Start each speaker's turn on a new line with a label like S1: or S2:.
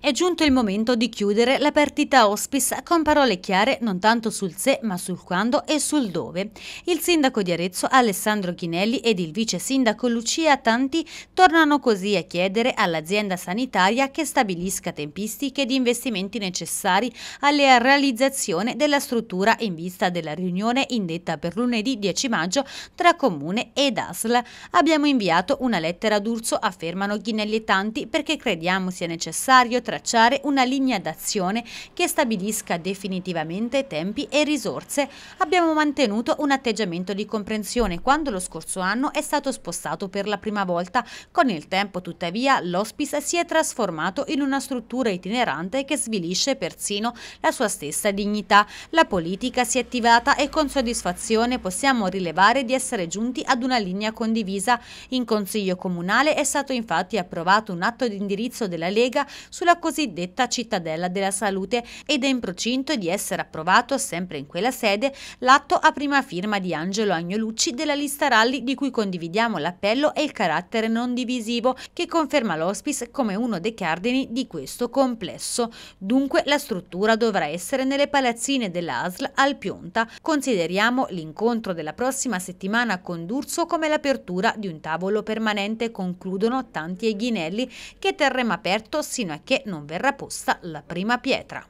S1: È giunto il momento di chiudere la partita hospice con parole chiare non tanto sul se ma sul quando e sul dove. Il sindaco di Arezzo Alessandro Chinelli ed il vice sindaco Lucia Tanti tornano così a chiedere all'azienda sanitaria che stabilisca tempistiche di investimenti necessari alla realizzazione della struttura in vista della riunione indetta per lunedì 10 maggio tra Comune ed ASL. Abbiamo inviato una lettera d'Urso, affermano Chinelli e Tanti, perché crediamo sia necessario tracciare una linea d'azione che stabilisca definitivamente tempi e risorse. Abbiamo mantenuto un atteggiamento di comprensione quando lo scorso anno è stato spostato per la prima volta. Con il tempo, tuttavia, l'hospice si è trasformato in una struttura itinerante che svilisce persino la sua stessa dignità. La politica si è attivata e con soddisfazione possiamo rilevare di essere giunti ad una linea condivisa. In Consiglio Comunale è stato infatti approvato un atto di indirizzo della Lega sulla cosiddetta cittadella della salute ed è in procinto di essere approvato, sempre in quella sede, l'atto a prima firma di Angelo Agnolucci della lista Rally di cui condividiamo l'appello e il carattere non divisivo che conferma l'ospice come uno dei cardini di questo complesso. Dunque la struttura dovrà essere nelle palazzine dell'ASL al Pionta. Consideriamo l'incontro della prossima settimana con D'Urso come l'apertura di un tavolo permanente, concludono Tanti e Ghinelli, che terremo aperto sino a che non verrà posta la prima pietra.